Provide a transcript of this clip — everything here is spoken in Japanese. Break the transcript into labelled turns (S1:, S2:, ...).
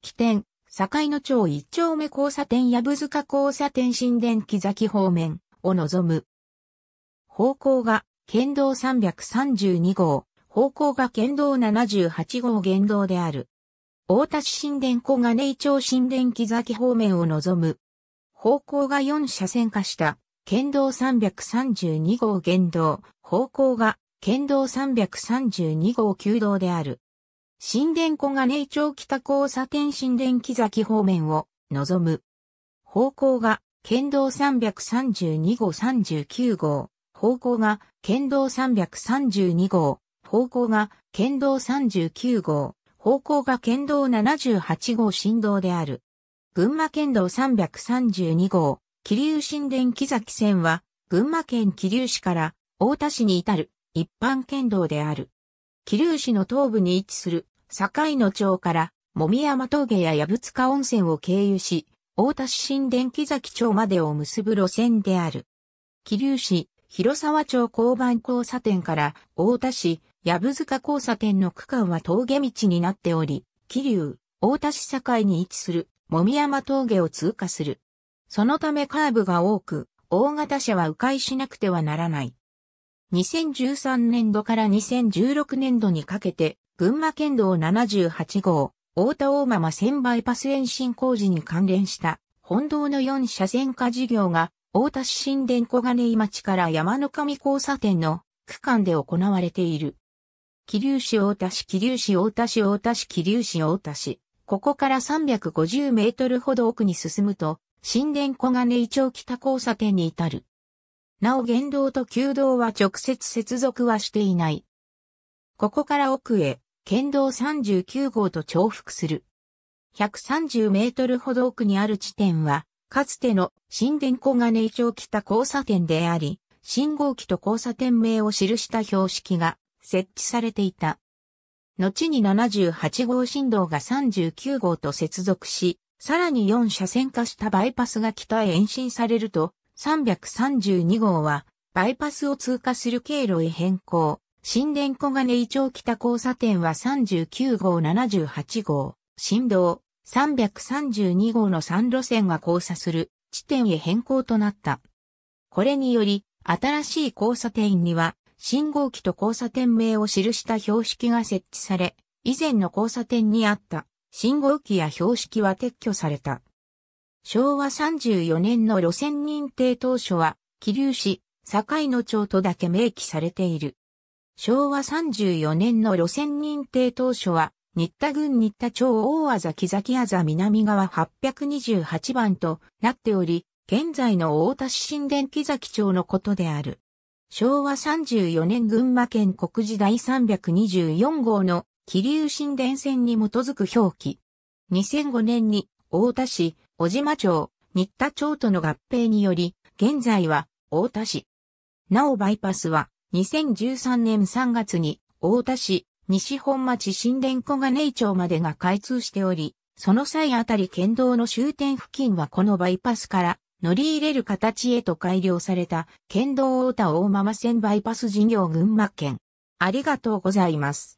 S1: 起点、境野町一丁目交差点やぶ塚交差点新田木崎方面を望む。方向が県道332号、方向が県道78号県道である。大田市新電小金井町新田木崎方面を望む。方向が4車線化した県道332号県道、方向が県道332号旧道である。新田小金井町北交差点新田木崎方面を望む。方向が県道332号39号、方向が県道332号、方向が県道39号、方向が県道78号振動である。群馬県道332号、桐生新田木崎線は、群馬県桐生市から大田市に至る一般県道である。桐生市の東部に位置する境野町から、もみ山峠や矢塚温泉を経由し、太田市新田木崎町までを結ぶ路線である。桐生市、広沢町交番交差点から、太田市、矢塚交差点の区間は峠道になっており、桐生、太田市境に位置する、もみ山峠を通過する。そのためカーブが多く、大型車は迂回しなくてはならない。2013年度から2016年度にかけて、群馬県道78号、大田大間線バイパス延伸工事に関連した本道の4車線化事業が、大田市新田小金井町から山の上交差点の区間で行われている。桐生市大田市桐生市大田市大田市桐生市大田市。ここから350メートルほど奥に進むと、新田小金井町北交差点に至る。なお原道と旧道は直接接続はしていない。ここから奥へ、県道39号と重複する。130メートルほど奥にある地点は、かつての新電小金井町北交差点であり、信号機と交差点名を記した標識が設置されていた。後に78号振動が39号と接続し、さらに4車線化したバイパスが北へ延伸されると、332号はバイパスを通過する経路へ変更。新殿小金井町北交差点は39号78号、新道332号の3路線が交差する地点へ変更となった。これにより、新しい交差点には、信号機と交差点名を記した標識が設置され、以前の交差点にあった信号機や標識は撤去された。昭和34年の路線認定当初は、桐生市、境野町とだけ明記されている。昭和34年の路線認定当初は、新田郡新田町大あざ木崎あざ南側828番となっており、現在の大田市新田木崎町のことである。昭和34年群馬県国時第324号の桐生新田線に基づく表記。2005年に大田市、小島町、新田町との合併により、現在は大田市。なおバイパスは2013年3月に、大田市、西本町新田小金井町までが開通しており、その際あたり県道の終点付近はこのバイパスから乗り入れる形へと改良された県道大田大間線バイパス事業群馬県。ありがとうございます。